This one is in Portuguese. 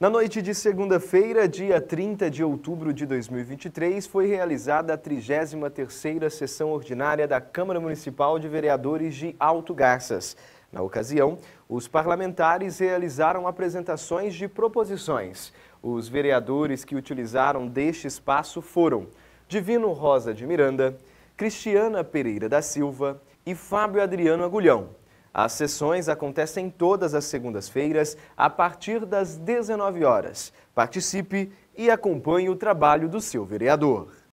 Na noite de segunda-feira, dia 30 de outubro de 2023, foi realizada a 33ª sessão ordinária da Câmara Municipal de Vereadores de Alto Garças. Na ocasião, os parlamentares realizaram apresentações de proposições. Os vereadores que utilizaram deste espaço foram Divino Rosa de Miranda, Cristiana Pereira da Silva e Fábio Adriano Agulhão. As sessões acontecem todas as segundas-feiras, a partir das 19 horas. Participe e acompanhe o trabalho do seu vereador.